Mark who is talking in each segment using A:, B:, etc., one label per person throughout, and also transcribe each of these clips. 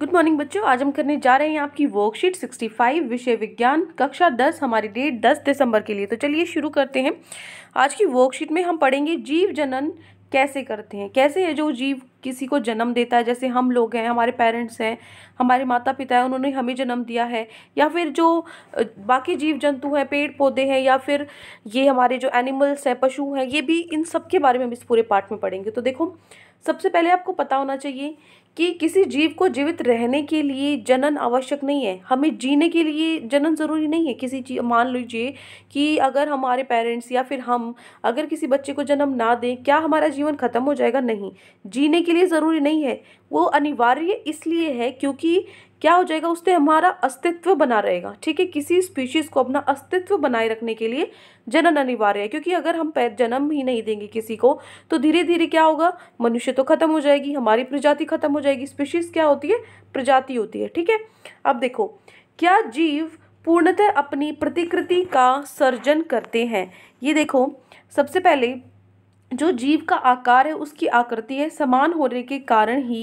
A: good morning बच्चों आज हम करने जा रहे हैं आपकी वर्कशीट 65 विषय विज्ञान कक्षा 10 हमारी डेट 10 दिसंबर के लिए तो चलिए शुरू करते हैं आज की वर्कशीट में हम पढ़ेंगे जीव जनन कैसे करते हैं कैसे है जो जीव किसी को जन्म देता है जैसे हम लोग हैं हमारे पेरेंट्स हैं हमारे माता पिता हैं उन्होंने हमें जन्म दिया है या फिर जो बाकी जीव जंतु हैं पेड़ पौधे हैं या फिर ये हमारे जो एनिमल्स हैं पशु हैं ये भी इन सब के बारे में हम इस पूरे पार्ट में पढ़ेंगे तो देखो सबसे पहले आपको पता होना चाहिए कि किसी जीव को जीवित रहने के लिए जनन आवश्यक नहीं है हमें जीने के लिए जनन ज़रूरी नहीं है किसी चीज मान लीजिए कि अगर हमारे पेरेंट्स या फिर हम अगर किसी बच्चे को जन्म ना दें क्या हमारा जीवन ख़त्म हो जाएगा नहीं जीने के लिए ज़रूरी नहीं है वो अनिवार्य इसलिए है क्योंकि क्या हो जाएगा उससे हमारा अस्तित्व बना रहेगा ठीक है किसी स्पीशीज़ को अपना अस्तित्व बनाए रखने के लिए जनन अनिवार्य है क्योंकि अगर हम जन्म ही नहीं देंगे किसी को तो धीरे धीरे क्या होगा मनुष्य तो खत्म हो जाएगी हमारी प्रजाति खत्म हो जाएगी स्पीशीज़ क्या होती है प्रजाति होती है ठीक है अब देखो क्या जीव पूर्णतः अपनी प्रतिकृति का सर्जन करते हैं ये देखो सबसे पहले जो जीव का आकार है उसकी आकृति है समान होने के कारण ही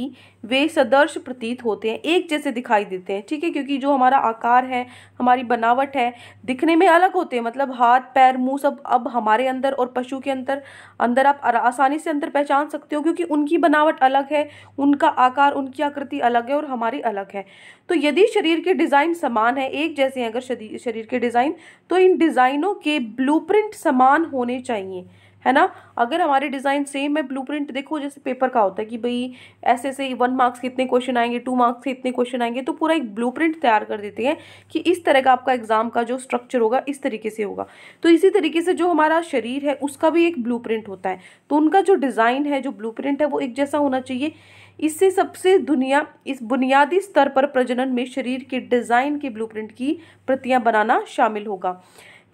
A: वे सदर्श प्रतीत होते हैं एक जैसे दिखाई देते हैं ठीक है क्योंकि जो हमारा आकार है हमारी बनावट है दिखने में अलग होते हैं मतलब हाथ पैर मुंह सब अब हमारे अंदर और पशु के अंदर अंदर आप आसानी से अंदर पहचान सकते हो क्योंकि उनकी बनावट अलग है उनका आकार उनकी आकृति अलग है और हमारी अलग है तो यदि शरीर के डिज़ाइन समान है एक जैसे हैं अगर शरीर के डिज़ाइन तो इन डिज़ाइनों के ब्लू समान होने चाहिए है ना अगर हमारे डिज़ाइन सेम है ब्लू देखो जैसे पेपर का होता है कि भाई ऐसे ऐसे वन मार्क्स के इतने क्वेश्चन आएंगे टू मार्क्स के इतने क्वेश्चन आएंगे तो पूरा एक ब्लू तैयार कर देते हैं कि इस तरह का आपका एग्ज़ाम का जो स्ट्रक्चर होगा इस तरीके से होगा तो इसी तरीके से जो हमारा शरीर है उसका भी एक ब्लू होता है तो उनका जो डिज़ाइन है जो ब्लू है वो एक जैसा होना चाहिए इससे सबसे दुनिया इस बुनियादी स्तर पर प्रजनन में शरीर के डिज़ाइन के ब्लूप्रिंट की प्रतियां बनाना शामिल होगा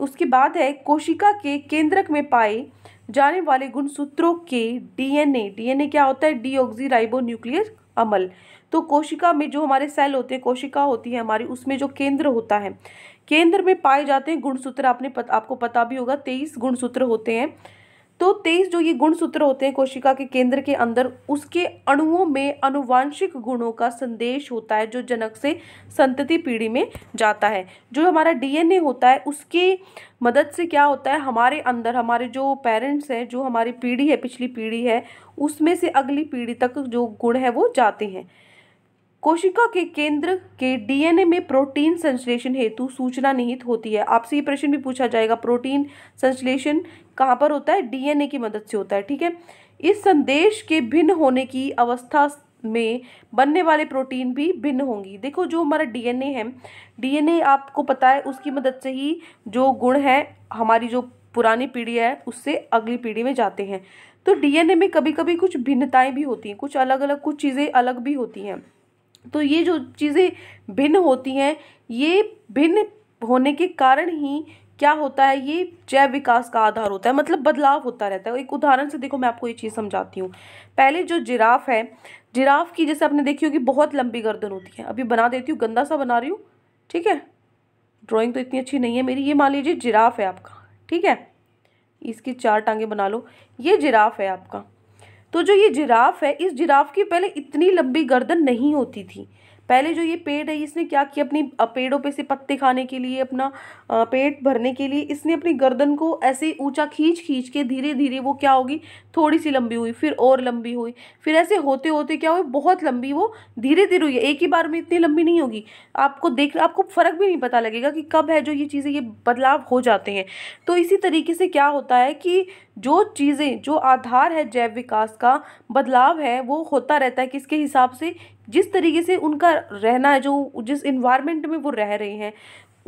A: उसके बाद है कोशिका के केंद्रक में पाए जाने वाले गुणसूत्रों के डीएनए डीएनए क्या होता है डी राइबो न्यूक्लियर अमल तो कोशिका में जो हमारे सेल होते हैं कोशिका होती है हमारी उसमें जो केंद्र होता है केंद्र में पाए जाते हैं गुणसूत्र आपने पत, आपको पता भी होगा तेईस गुणसूत्र होते हैं तो तेईस जो ये गुण सूत्र होते हैं कोशिका के केंद्र के अंदर उसके अणुओं में अनुवांशिक गुणों का संदेश होता है जो जनक से संतति पीढ़ी में जाता है जो हमारा डीएनए होता है उसकी मदद से क्या होता है हमारे अंदर हमारे जो पेरेंट्स हैं जो हमारी पीढ़ी है पिछली पीढ़ी है उसमें से अगली पीढ़ी तक जो गुण है वो जाते हैं कोशिका के केंद्र के डीएनए में प्रोटीन संश्लेषण हेतु सूचना निहित होती है आपसे ये प्रश्न भी पूछा जाएगा प्रोटीन संश्लेषण कहाँ पर होता है डीएनए की मदद से होता है ठीक है इस संदेश के भिन्न होने की अवस्था में बनने वाले प्रोटीन भी भिन्न होंगी देखो जो हमारा डीएनए है डीएनए आपको पता है उसकी मदद से ही जो गुण है हमारी जो पुरानी पीढ़ी है उससे अगली पीढ़ी में जाते हैं तो डीएनए में कभी कभी कुछ भिन्नताएं भी होती हैं कुछ अलग अलग कुछ चीज़ें अलग भी होती हैं तो ये जो चीज़ें भिन्न होती हैं ये भिन्न होने के कारण ही क्या होता है ये जैव विकास का आधार होता है मतलब बदलाव होता रहता है एक उदाहरण से देखो मैं आपको ये चीज़ समझाती हूँ पहले जो जिराफ है जिराफ की जैसे आपने देखी होगी बहुत लंबी गर्दन होती है अभी बना देती हूँ गंदा सा बना रही हूँ ठीक है ड्राइंग तो इतनी अच्छी नहीं है मेरी ये मान लीजिए जिराफ है आपका ठीक है इसकी चार टांगे बना लो ये जिराफ है आपका तो जो ये जिराफ है इस जिराफ की पहले इतनी लंबी गर्दन नहीं होती थी पहले जो ये पेड़ है इसने क्या किया अपनी पेड़ों पे से पत्ते खाने के लिए अपना पेट भरने के लिए इसने अपनी गर्दन को ऐसे ऊंचा खींच खींच के धीरे धीरे वो क्या होगी थोड़ी सी लंबी हुई फिर और लंबी हुई फिर ऐसे होते होते क्या हुई बहुत लंबी वो धीरे धीरे हुई एक ही बार में इतनी लंबी नहीं होगी आपको देख आपको फ़र्क भी नहीं पता लगेगा कि कब है जो ये चीज़ें ये बदलाव हो जाते हैं तो इसी तरीके से क्या होता है कि जो चीज़ें जो आधार है जैव विकास का बदलाव है वो होता रहता है किसके हिसाब से जिस तरीके से उनका रहना जो जिस इन्वायरमेंट में वो रह रहे हैं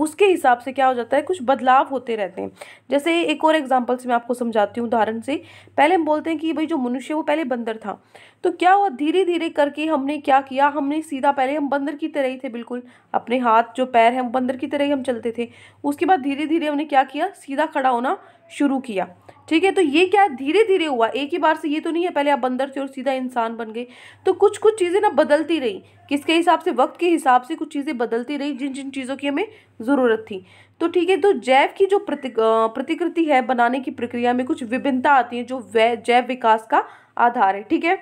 A: उसके हिसाब से क्या हो जाता है कुछ बदलाव होते रहते हैं जैसे एक और एग्जांपल से मैं आपको समझाती हूँ उदाहरण से पहले हम बोलते हैं कि भाई जो मनुष्य वो पहले बंदर था तो क्या हुआ धीरे धीरे करके हमने क्या किया हमने सीधा पहले हम बंदर की तरह ही थे बिल्कुल अपने हाथ जो पैर हैं वो बंदर की तरह ही हम चलते थे उसके बाद धीरे धीरे हमने क्या किया सीधा खड़ा होना शुरू किया ठीक है तो ये क्या धीरे धीरे हुआ एक ही बार से ये तो नहीं है पहले आप बंदर थे और सीधा इंसान बन गए तो कुछ कुछ चीज़ें ना बदलती रही किसके हिसाब से वक्त के हिसाब से कुछ चीज़ें बदलती रही जिन जिन चीज़ों की हमें ज़रूरत थी तो ठीक है तो जैव की जो प्रति प्रतिकृति है बनाने की प्रक्रिया में कुछ विभिन्नता आती है जो जैव विकास का आधार है ठीक है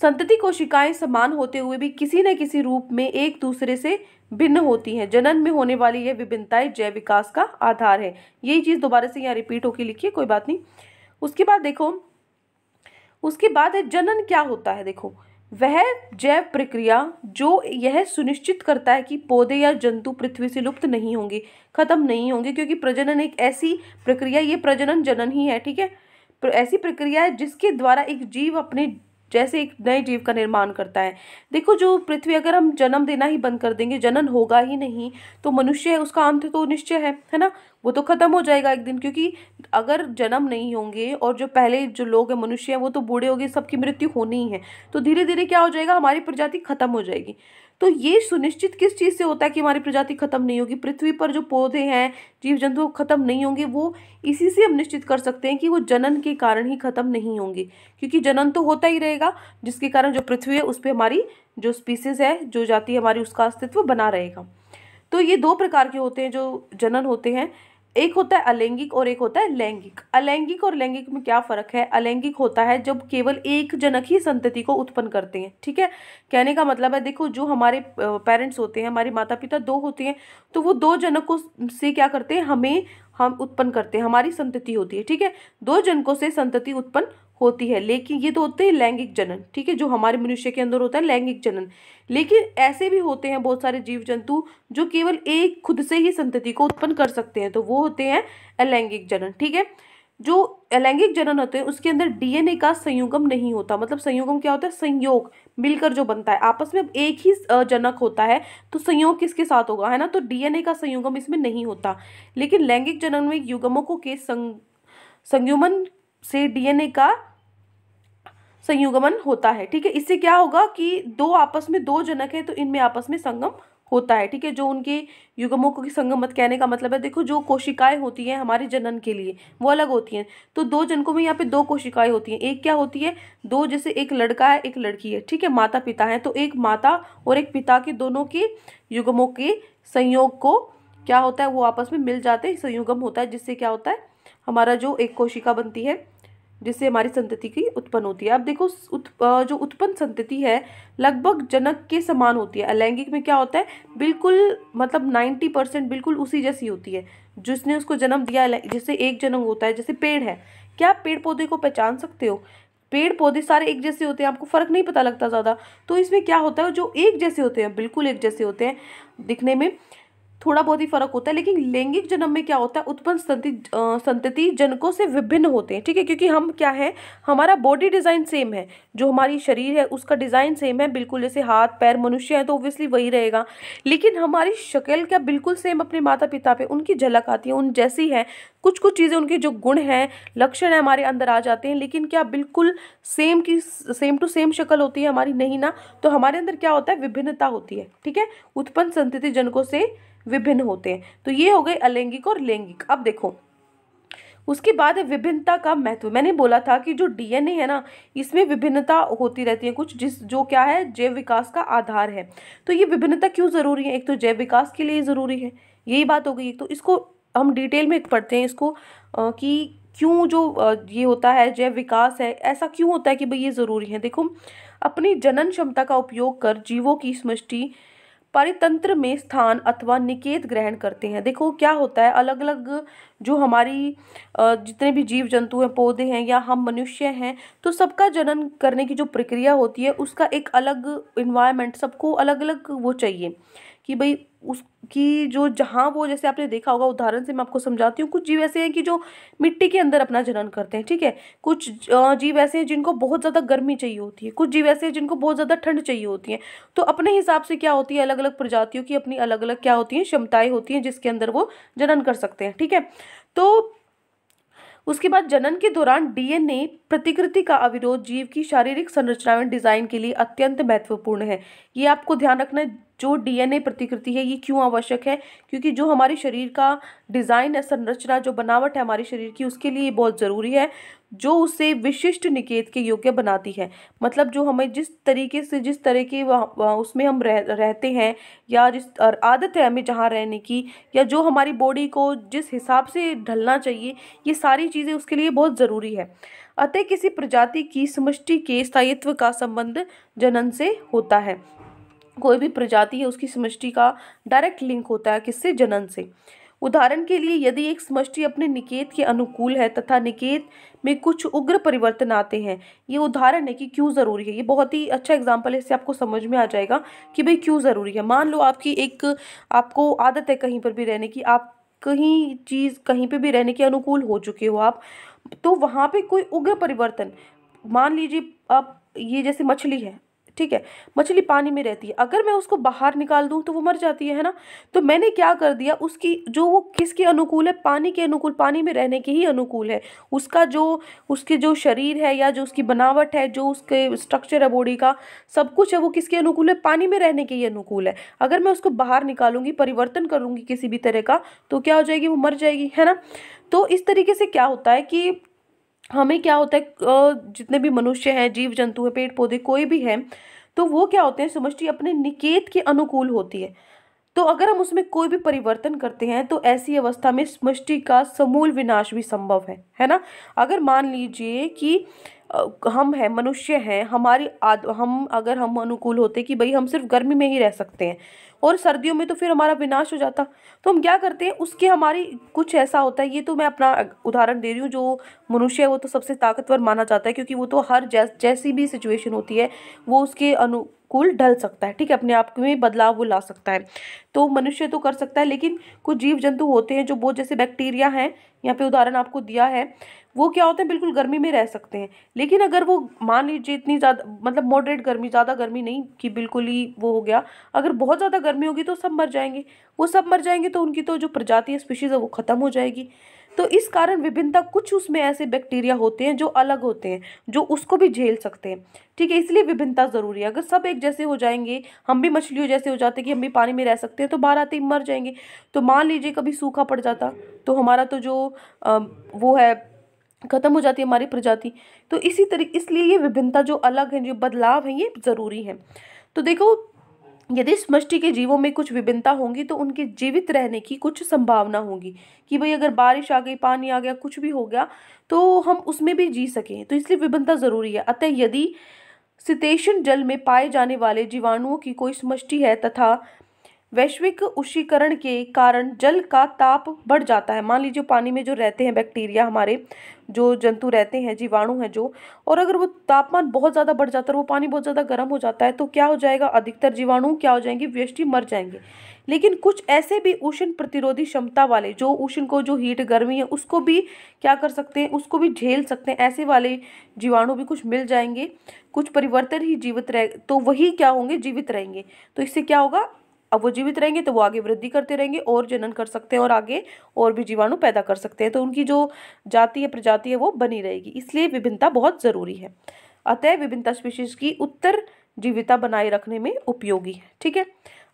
A: संतति कोशिकाएं समान होते हुए भी किसी न किसी रूप में एक दूसरे से भिन्न होती हैं जनन में होने वाली यह विभिन्नताएं जैव विकास का आधार है यही चीज़ दोबारा से यहाँ रिपीट होकर लिखिए कोई बात नहीं उसके बाद देखो उसके बाद है जनन क्या होता है देखो वह जैव प्रक्रिया जो यह सुनिश्चित करता है कि पौधे या जंतु पृथ्वी से लुप्त नहीं होंगे खत्म नहीं होंगे क्योंकि प्रजनन एक ऐसी प्रक्रिया ये प्रजनन जनन ही है ठीक है ऐसी प्रक्रिया है जिसके द्वारा एक जीव अपने जैसे एक नए जीव का निर्माण करता है देखो जो पृथ्वी अगर हम जन्म देना ही बंद कर देंगे जनन होगा ही नहीं तो मनुष्य है उसका अंत तो निश्चय है है ना वो तो ख़त्म हो जाएगा एक दिन क्योंकि अगर जन्म नहीं होंगे और जो पहले जो लोग हैं मनुष्य हैं वो तो बूढ़े हो गए सबकी मृत्यु होनी ही है तो धीरे धीरे क्या हो जाएगा हमारी प्रजाति ख़त्म हो जाएगी तो ये सुनिश्चित किस चीज़ से होता है कि हमारी प्रजाति खत्म नहीं होगी पृथ्वी पर जो पौधे हैं जीव जंतु खत्म नहीं होंगे वो इसी से हम निश्चित कर सकते हैं कि वो जनन के कारण ही खत्म नहीं होंगे क्योंकि जनन तो होता ही रहेगा जिसके कारण जो पृथ्वी है उस पर हमारी जो स्पीसीज है जो जाति हमारी उसका अस्तित्व बना रहेगा तो ये दो प्रकार के होते हैं जो जनन होते हैं एक होता है अलैंगिक और एक होता है लैंगिक अलैंगिक और लैंगिक में क्या फ़र्क है अलैंगिक होता है जब केवल एक जनक ही संतति को उत्पन्न करते हैं ठीक है कहने का मतलब है देखो जो हमारे पेरेंट्स होते हैं हमारे माता पिता दो होते हैं तो वो दो जनक से क्या करते हैं हमें हम उत्पन्न करते हैं हमारी संतति होती है ठीक है दो जनकों से संतति उत्पन्न होती है लेकिन ये तो होते हैं लैंगिक जनन ठीक है जो हमारे मनुष्य के अंदर होता है लैंगिक जनन लेकिन ऐसे भी होते हैं बहुत सारे जीव जंतु जो केवल एक खुद से ही संतति को उत्पन्न कर सकते हैं तो वो होते हैं अलैंगिक जनन ठीक है जो अलैंगिक जनन होते हैं उसके अंदर डीएनए का संयुगम नहीं होता मतलब संयुगम क्या होता है संयोग मिलकर जो बनता है आपस में अब एक ही जनक होता है तो संयोग किसके साथ होगा है ना तो डीएनए का संयुगम इसमें नहीं होता लेकिन लैंगिक जनन में युगमों को के संग संयुमन से डीएनए का संयुगमन होता है ठीक है इससे क्या होगा कि दो आपस में दो जनक है तो इनमें आपस में संगम होता है ठीक है जो उनके युगमों को संगम मत कहने का मतलब है देखो जो कोशिकाएं होती हैं हमारे जनन के लिए वो अलग होती हैं तो दो जनकों में यहाँ पे दो कोशिकाएं होती हैं एक क्या होती है दो जैसे एक लड़का है एक लड़की है ठीक है माता पिता हैं तो एक माता और एक पिता के दोनों के युगमों के संयोग को क्या होता है वो आपस में मिल जाते हैं संयुगम होता है जिससे क्या होता है हमारा जो एक कोशिका बनती है जिससे हमारी संतति की उत्पन्न होती है अब देखो उत, जो उत्पन्न संतति है लगभग जनक के समान होती है अलैंगिक में क्या होता है बिल्कुल मतलब नाइन्टी परसेंट बिल्कुल उसी जैसी होती है जिसने उसको जन्म दिया जैसे एक जन्म होता है जैसे पेड़ है क्या आप पेड़ पौधे को पहचान सकते हो पेड़ पौधे सारे एक जैसे होते हैं आपको फ़र्क नहीं पता लगता ज़्यादा तो इसमें क्या होता है जो एक जैसे होते हैं बिल्कुल एक जैसे होते हैं दिखने में थोड़ा बहुत ही फर्क होता है लेकिन लैंगिक जन्म में क्या होता है उत्पन्न संति संतति जनकों से विभिन्न होते हैं ठीक है क्योंकि हम क्या है हमारा बॉडी डिज़ाइन सेम है जो हमारी शरीर है उसका डिज़ाइन सेम है बिल्कुल जैसे हाथ पैर मनुष्य है तो ओबियसली वही रहेगा लेकिन हमारी शक्ल क्या बिल्कुल सेम अपने माता पिता पे उनकी झलक आती है उन जैसी है कुछ कुछ चीज़ें उनके जो गुण हैं लक्षण है हमारे अंदर आ जाते हैं लेकिन क्या बिल्कुल सेम की सेम टू सेम शक्ल होती है हमारी नहीं ना तो हमारे अंदर क्या होता है विभिन्नता होती है ठीक है उत्पन्न संतति जनकों से विभिन्न होते हैं तो ये हो गए अलैंगिक और लैंगिक अब देखो उसके बाद है विभिन्नता का महत्व मैंने बोला था कि जो डीएनए है ना इसमें विभिन्नता होती रहती है कुछ जिस जो क्या है जैव विकास का आधार है तो ये विभिन्नता क्यों ज़रूरी है एक तो जैव विकास के लिए ज़रूरी है यही बात हो गई तो इसको हम डिटेल में पढ़ते हैं इसको आ, कि क्यों जो ये होता है जैव विकास है ऐसा क्यों होता है कि भाई ये ज़रूरी है देखो अपनी जनन क्षमता का उपयोग कर जीवों की समृष्टि पारितंत्र में स्थान अथवा निकेत ग्रहण करते हैं देखो क्या होता है अलग अलग जो हमारी जितने भी जीव जंतु हैं पौधे हैं या हम मनुष्य हैं तो सबका जनन करने की जो प्रक्रिया होती है उसका एक अलग इन्वायरमेंट सबको अलग अलग वो चाहिए कि भाई उसकी जो जहाँ वो जैसे आपने देखा होगा उदाहरण से मैं आपको समझाती हूँ कुछ जीव ऐसे हैं कि जो मिट्टी के अंदर अपना जनन करते हैं ठीक है कुछ जीव ऐसे हैं जिनको बहुत ज़्यादा गर्मी चाहिए होती है कुछ जीव ऐसे हैं जिनको बहुत ज़्यादा ठंड चाहिए होती है तो अपने हिसाब से क्या होती है अलग अलग प्रजातियों की अपनी अलग अलग क्या होती हैं क्षमताएँ होती हैं जिसके अंदर वो जनन कर सकते हैं ठीक है तो उसके बाद जनन के दौरान डीएनए प्रतिकृति का अविरोध जीव की शारीरिक संरचना में डिजाइन के लिए अत्यंत महत्वपूर्ण है ये आपको ध्यान रखना है जो डीएनए प्रतिकृति है ये क्यों आवश्यक है क्योंकि जो हमारे शरीर का डिज़ाइन है संरचना जो बनावट है हमारे शरीर की उसके लिए बहुत ज़रूरी है जो उसे विशिष्ट निकेत के योग्य बनाती है मतलब जो हमें जिस तरीके से जिस तरह के उसमें हम रह रहते हैं या जिस आदत है हमें जहाँ रहने की या जो हमारी बॉडी को जिस हिसाब से ढलना चाहिए ये सारी चीज़ें उसके लिए बहुत ज़रूरी है अतः किसी प्रजाति की समष्टि के स्थायित्व का संबंध जनन से होता है कोई भी प्रजाति है उसकी समष्टि का डायरेक्ट लिंक होता है किससे जनन से उदाहरण के लिए यदि एक समष्टि अपने निकेत के अनुकूल है तथा निकेत में कुछ उग्र परिवर्तन आते हैं ये उदाहरण है कि क्यों ज़रूरी है ये बहुत ही अच्छा एग्जाम्पल है इससे आपको समझ में आ जाएगा कि भाई क्यों ज़रूरी है मान लो आपकी एक आपको आदत है कहीं पर भी रहने की आप कहीं चीज़ कहीं पर भी रहने के अनुकूल हो चुके हो आप तो वहाँ पर कोई उग्र परिवर्तन मान लीजिए आप ये जैसे मछली है ठीक है मछली पानी में रहती है अगर मैं उसको बाहर निकाल दूँ तो वो मर जाती है ना तो मैंने क्या कर दिया उसकी जो वो किसके अनुकूल है पानी के अनुकूल पानी में रहने के ही अनुकूल है उसका जो उसके जो शरीर है या जो उसकी बनावट है जो उसके स्ट्रक्चर है बॉडी का सब कुछ है वो किसके अनुकूल है पानी में रहने के ही अनुकूल है अगर मैं उसको बाहर निकालूंगी परिवर्तन करूँगी किसी भी तरह का तो क्या हो जाएगी वो मर जाएगी है ना तो इस तरीके से क्या होता है कि हमें क्या होता है जितने भी मनुष्य हैं जीव जंतु हैं पेड़ पौधे कोई भी हैं तो वो क्या होते हैं समष्टि अपने निकेत के अनुकूल होती है तो अगर हम उसमें कोई भी परिवर्तन करते हैं तो ऐसी अवस्था में समष्टि का समूल विनाश भी संभव है है ना अगर मान लीजिए कि हम हैं मनुष्य हैं हमारी आद हम अगर हम अनुकूल होते कि भाई हम सिर्फ गर्मी में ही रह सकते हैं और सर्दियों में तो फिर हमारा विनाश हो जाता तो हम क्या करते हैं उसके हमारी कुछ ऐसा होता है ये तो मैं अपना उदाहरण दे रही हूँ जो मनुष्य है वो तो सबसे ताकतवर माना जाता है क्योंकि वो तो हर जैस जैसी भी सिचुएशन होती है वो उसके अनु कुल ढल सकता है ठीक है अपने आप में बदलाव वो ला सकता है तो मनुष्य तो कर सकता है लेकिन कुछ जीव जंतु होते हैं जो बहुत जैसे बैक्टीरिया हैं यहाँ पे उदाहरण आपको दिया है वो क्या होते हैं बिल्कुल गर्मी में रह सकते हैं लेकिन अगर वो मान लीजिए इतनी ज़्यादा मतलब मॉडरेट गर्मी ज़्यादा गर्मी नहीं कि बिल्कुल ही वो हो गया अगर बहुत ज़्यादा गर्मी होगी तो सब मर जाएंगे वो सब मर जाएंगे तो उनकी तो जो प्रजाति है स्पीशीज़ है वो ख़त्म हो जाएगी तो इस कारण विभिन्नता कुछ उसमें ऐसे बैक्टीरिया होते हैं जो अलग होते हैं जो उसको भी झेल सकते हैं ठीक है इसलिए विभिन्नता ज़रूरी है अगर सब एक जैसे हो जाएंगे हम भी मछलियों जैसे हो जाते कि हम भी पानी में रह सकते हैं तो बाहर आते ही मर जाएंगे तो मान लीजिए कभी सूखा पड़ जाता तो हमारा तो जो आ, वो है ख़त्म हो जाती है हमारी प्रजाति तो इसी तरीके इसलिए ये विभिन्नता जो अलग है जो बदलाव है ये ज़रूरी है तो देखो यदि समष्टि के जीवों में कुछ विभिन्नता होंगी तो उनके जीवित रहने की कुछ संभावना होगी कि भाई अगर बारिश आ गई पानी आ गया कुछ भी हो गया तो हम उसमें भी जी सकें तो इसलिए विभिन्नता ज़रूरी है अतः यदि सितेशन जल में पाए जाने वाले जीवाणुओं की कोई समष्टि है तथा वैश्विक उष्णीकरण के कारण जल का ताप बढ़ जाता है मान लीजिए पानी में जो रहते हैं बैक्टीरिया हमारे जो जंतु रहते हैं जीवाणु हैं जो और अगर वो तापमान बहुत ज़्यादा बढ़ जाता है वो पानी बहुत ज़्यादा गर्म हो जाता है तो क्या हो जाएगा अधिकतर जीवाणु क्या हो जाएंगे व्यष्टि मर जाएंगे लेकिन कुछ ऐसे भी उष्ण प्रतिरोधी क्षमता वाले जो उष्ण को जो हीट गर्मी है उसको भी क्या कर सकते हैं उसको भी झेल सकते हैं ऐसे वाले जीवाणु भी कुछ मिल जाएंगे कुछ परिवर्तन ही जीवित रह तो वही क्या होंगे जीवित रहेंगे तो इससे क्या होगा अब वो जीवित रहेंगे तो वो आगे वृद्धि करते रहेंगे और जनन कर सकते हैं और आगे और भी जीवाणु पैदा कर सकते हैं तो उनकी जो जाति है प्रजाति है वो बनी रहेगी इसलिए विभिन्नता बहुत ज़रूरी है अतः विभिन्नता स्पीशीज की उत्तर जीविता बनाए रखने में उपयोगी है ठीक है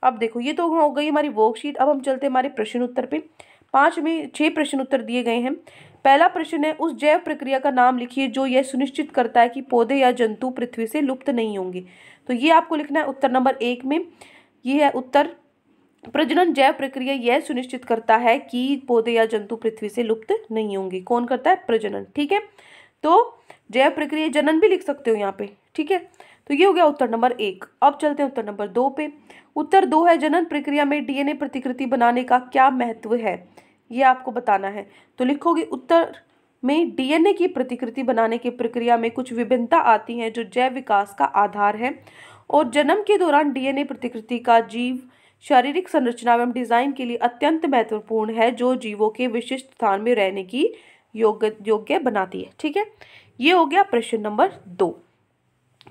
A: अब देखो ये तो हो गई हमारी वर्कशीट अब हम चलते हमारे प्रश्न उत्तर पे पाँच में छः प्रश्न उत्तर दिए गए हैं पहला प्रश्न है उस जैव प्रक्रिया का नाम लिखिए जो यह सुनिश्चित करता है कि पौधे या जंतु पृथ्वी से लुप्त नहीं होंगे तो ये आपको लिखना है उत्तर नंबर एक में ये है उत्तर प्रजनन जैव प्रक्रिया यह सुनिश्चित करता है कि पौधे या जंतु पृथ्वी से लुप्त नहीं होंगे कौन करता है प्रजनन ठीक है तो जैव प्रक्रिया जनन भी लिख सकते हो यहाँ पे ठीक है तो ये हो गया उत्तर नंबर एक अब चलते हैं उत्तर नंबर दो पे उत्तर दो है जनन प्रक्रिया में डीएनए प्रतिकृति बनाने का क्या महत्व है ये आपको बताना है तो लिखोगे उत्तर में डीएनए की प्रतिकृति बनाने की प्रक्रिया में कुछ विभिन्नता आती है जो जैव विकास का आधार है और जन्म के दौरान डीएनए प्रतिकृति का जीव शारीरिक संरचना एवं डिजाइन के लिए अत्यंत महत्वपूर्ण है जो जीवों के विशिष्ट स्थान में रहने की योग्य योग्य बनाती है ठीक है ये हो गया प्रश्न नंबर दो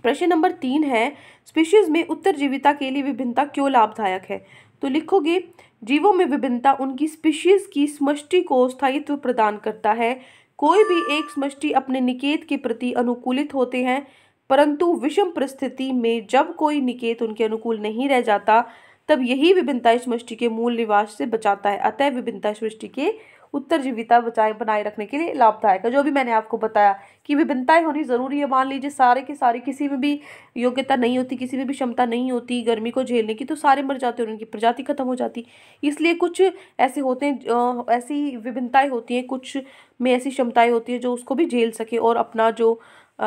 A: प्रश्न नंबर तीन है स्पीशीज में उत्तर जीविता के लिए विभिन्नता क्यों लाभदायक है तो लिखोगे जीवों में विभिन्नता उनकी स्पीशीज की समष्टि को स्थायित्व प्रदान करता है कोई भी एक समष्टि अपने निकेत के प्रति अनुकूलित होते हैं परंतु विषम परिस्थिति में जब कोई निकेत उनके अनुकूल नहीं रह जाता तब यही विभिन्नता सृष्टि के मूल निवास से बचाता है अतः विभिन्नता सृष्टि के उत्तर जीविता बचाए बनाए रखने के लिए लाभदायक है जो भी मैंने आपको बताया कि विभिन्नताएं होनी ज़रूरी है मान लीजिए सारे के सारे किसी में भी योग्यता नहीं होती किसी में भी क्षमता नहीं होती गर्मी को झेलने की तो सारे मर जाते और उनकी प्रजाति खत्म हो जाती इसलिए कुछ ऐसे होते हैं ऐसी विभिन्नताएँ होती हैं कुछ में ऐसी क्षमताएँ होती है जो उसको भी झेल सके और अपना जो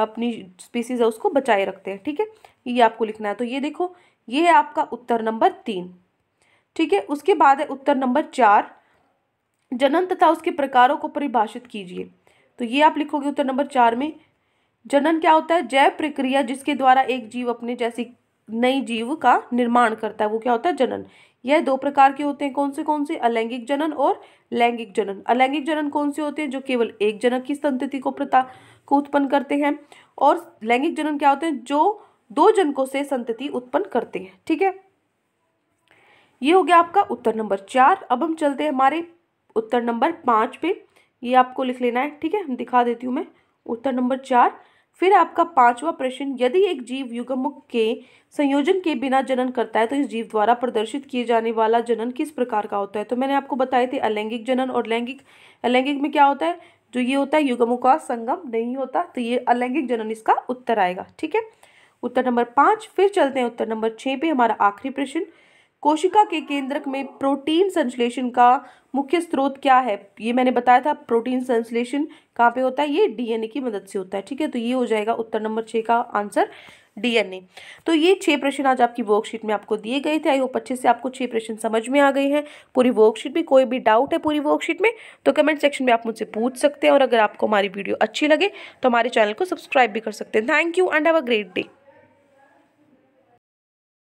A: अपनी स्पीसीज है उसको बचाए रखते हैं ठीक है ये आपको लिखना है तो ये देखो ये है आपका उत्तर नंबर तीन ठीक है उसके बाद है उत्तर नंबर चार जनन तथा उसके प्रकारों को परिभाषित कीजिए तो ये आप लिखोगे उत्तर नंबर चार में जनन क्या होता है जैव प्रक्रिया जिसके द्वारा एक जीव अपने जैसी नई जीव का निर्माण करता है वो क्या होता है जनन यह दो प्रकार के होते हैं कौन से कौन से अलैंगिक जनन और लैंगिक जनन अलैंगिक जनन कौन से होते हैं जो केवल एक जनक की संतति को प्रता को उत्पन्न करते हैं और लैंगिक जनन क्या होते हैं जो दो जनकों से संतति उत्पन्न करते हैं ठीक है ये हो गया आपका उत्तर नंबर चार अब हम चलते हैं हमारे उत्तर नंबर पाँच पे ये आपको लिख लेना है ठीक है दिखा देती हूँ मैं उत्तर नंबर चार फिर आपका पांचवा प्रश्न यदि एक जीव युगमुख के संयोजन के बिना जनन करता है तो इस जीव द्वारा प्रदर्शित किए जाने वाला जनन किस प्रकार का होता है तो मैंने आपको बताए थे अलैंगिक जनन और लैंगिक अलैंगिक में क्या होता है जो ये होता है युगमुख का संगम नहीं होता तो ये अलैंगिक जनन इसका उत्तर आएगा ठीक है उत्तर नंबर पाँच फिर चलते हैं उत्तर नंबर छः पे हमारा आखिरी प्रश्न कोशिका के केंद्रक में प्रोटीन संश्लेषण का मुख्य स्रोत क्या है ये मैंने बताया था प्रोटीन संश्लेषण कहाँ पे होता है ये डीएनए की मदद से होता है ठीक है तो ये हो जाएगा उत्तर नंबर छः का आंसर डीएनए तो ये छः प्रश्न आज आपकी वर्कशीट में आपको दिए गए थे आई होप अच्छे से आपको छः प्रश्न समझ में आ गए हैं पूरी वर्कशीट में कोई भी डाउट है पूरी वर्कशीट में तो कमेंट सेक्शन में आप मुझसे पूछ सकते हैं और अगर आपको हमारी वीडियो अच्छी लगे तो हमारे चैनल को सब्सक्राइब भी कर सकते हैं thank you and have a great day